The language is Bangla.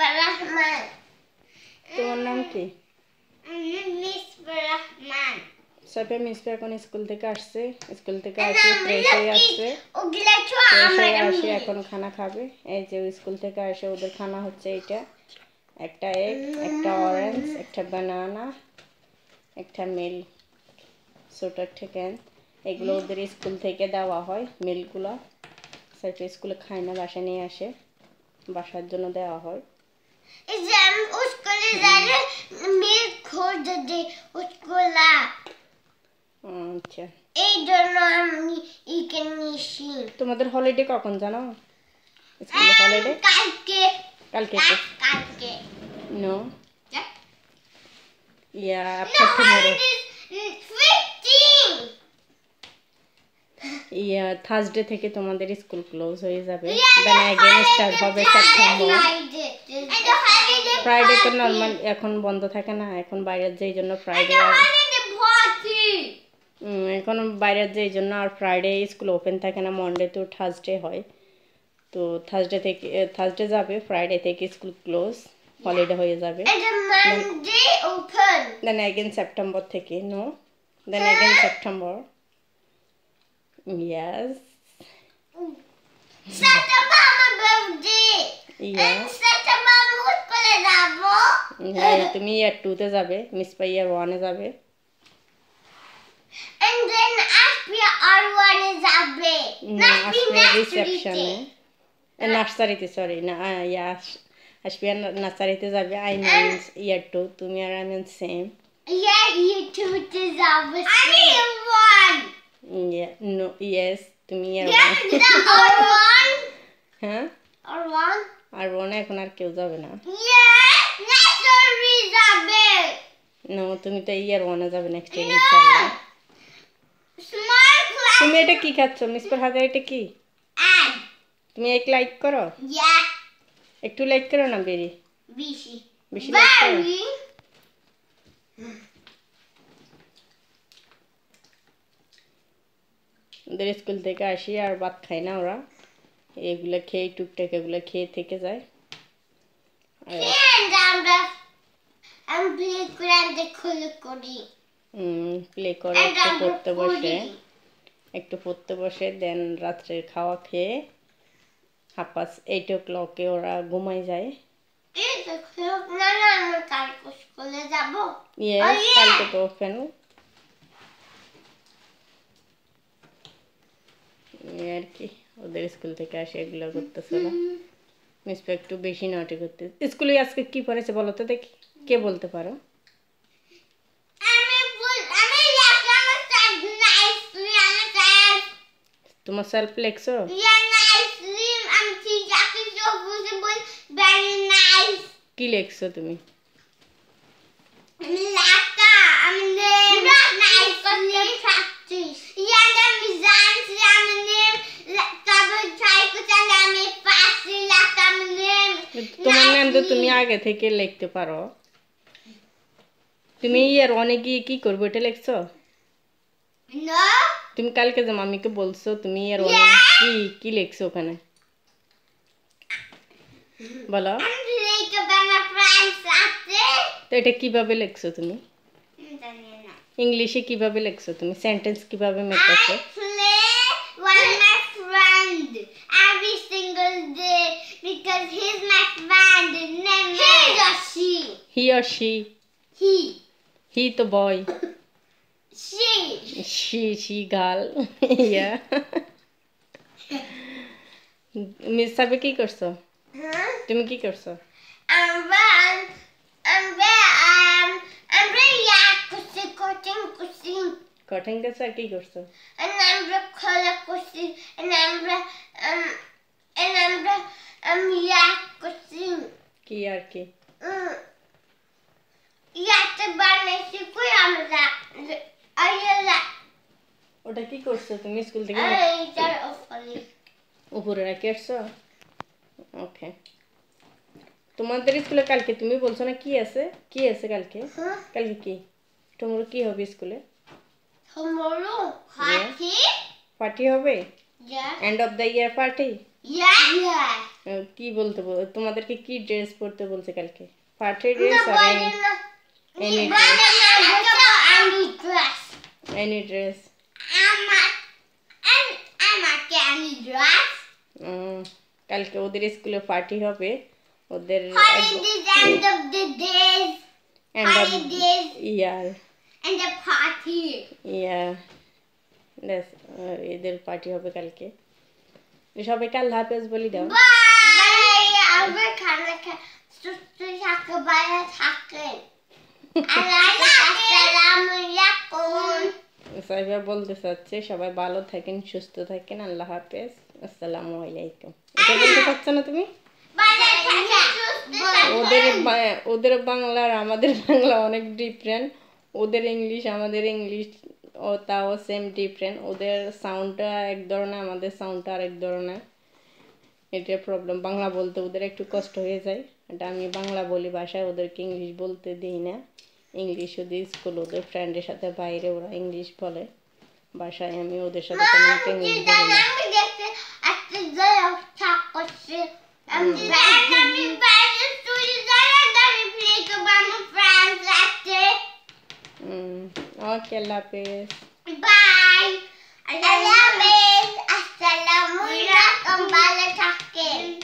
রহমান তোমার নাম কি রহমান সবে মিসবা এখন স্কুল থেকে আসছে স্কুল থেকে আসছে ফ্রেশ হয়ে আসছে আসে এখন খানা খাবে এই যে স্কুল থেকে আসে ওদের খানা হচ্ছে এটা একটা এগ একটা অরেঞ্জ একটা বানানা একটা মিল সোটার ঠেকেন এগুলো ওদের স্কুল থেকে দেওয়া হয় মিলগুলো সেটা স্কুলে খায় না বাসা নিয়ে আসে বাসার জন্য দেওয়া হয় আচ্ছা এই জন্য আমি ইকে নিছি তোমাদের হলিডে কখন জানো স্কুল হলিডে কালকে কালকে কালকে no yeah after tomorrow 15 yeah Thursday থেকে তোমাদের স্কুল ক্লোজ হয়ে যাবে দেন ফ্রাইডে তো নর্মাল এখন বন্ধ থাকে না এখন বাইরের যে জন্য ফ্রাইডে এখন বাইরের যে জন্য আর ফ্রাইডে স্কুল ওপেন থাকে না মন্ডে তো থার্সডে হয় তো থার্সডে থেকে থার্সডে যাবে ফ্রাইডে থেকে স্কুল ক্লোজ হলিডে হয়ে যাবে দেন অ্যাগেন সেপ্টেম্বর থেকে no then again September Yes. And then after our one is jabe. Not be next reception. Uh, nursery, sorry. Na, uh, yeah. Ashpia Nasari is a I mean, um, year two, two, me are I same. Yeah, you two, it is a I mean, one. Mm, yeah. No. Yes. তুমি আর হ্যাঁ আর রোনা এখন আর কেউ যাবে না না তুমি তো ইয়ার ওয়ানে যাবে নেক্সট ইয়ার ইনশাআল্লাহ তুমি এটা কি খাচ্ছ মিস পর হাজার এটা কি তুমি এক লাইক করো একটু লাইক করো না বেরি বেশি বেশি লাইক করো ওদের স্কুল থেকে আসি আর ভাত খায় না ওরা এগুলো খেয়ে টুকটাক এগুলো খেয়ে থেকে যায় প্লে করে একটু পড়তে বসে একটু পড়তে বসে দেন রাত্রের খাওয়া খেয়ে হাফ এইট ও ক্লকে ওরা ঘুমাই যায় oh, কালকে তো এই আর কি ওদের স্কুল থেকে আসে এগুলো করতেছে না মিসপা একটু বেশি নটি করতে স্কুলে আজকে কি পড়েছে বলো তো দেখি কে বলতে পারো তোমার সেলফ লেখছো কি লেখছো তুমি তুমি আগে থেকে লিখতে পারো তুমি ইয়ার অনেকে কি করবো এটা লিখছো তুমি কালকে যে মামিকে বলছো তুমি আর অনেক কি কি লিখছো ওখানে বলো তো এটা কিভাবে লিখছো তুমি ইংলিশে কিভাবে লিখছো তুমি সেন্টেন্স কিভাবে make because he's my friend. He or she? He. He the boy. She. She, she girl. yeah. Miss সাবে কি করছো তুমি কি করছো আমরা আমরা আমরা ইয়া করছি কঠিন করছি কঠিন করছো কি করছো আমরা খোলা করছি আমরা আমরা আমি ইয়া করছি কি আর কি ওটা কি করছো তুমি স্কুল থেকে উপরে রাখি আসছো ওকে তোমাদের স্কুলে কালকে তুমি বলছো না কি আছে কি আছে কালকে হ্যাঁ। কালকে কি তোমার কি হবে স্কুলে পার্টি হবে end of the year party কি বলতে বল তোমাদেরকে কি ড্রেস পরতে বলছে কালকে পার্টি ড্রেস আর Any dress. Any dress. Any dress. আমাকে আমি ড্রেস কালকে ওদের স্কুলে পার্টি হবে ওদের uh, এদের পার্টি হবে কালকে সবাই কাল হাফেজ বলি দাও খানা থাকে সাইবা বলতে চাচ্ছে সবাই ভালো থাকেন সুস্থ থাকেন আল্লাহ হাফেজ আসসালামু আলাইকুম এটা বলতে পারছো না তুমি ওদের ওদের বাংলা আর আমাদের বাংলা অনেক ডিফারেন্ট ওদের ইংলিশ আমাদের ইংলিশ ও তাও সেম ডিফারেন্ট ওদের সাউন্ডটা এক ধরনের আমাদের সাউন্ডটা আরেক ধরনের এটা প্রবলেম বাংলা বলতে ওদের একটু কষ্ট হয়ে যায় এটা আমি বাংলা বলি ভাষায় ওদেরকে ইংলিশ বলতে দিই না ইংলিশ ওদের স্কুল ওদের ফ্রেন্ডের সাথে বাইরে ওরা ইংলিশ বলে বাসায় আমি ওদের সাথে ইংলিশ বলি না Assalamualaikum warahmatullahi wabarakatuh.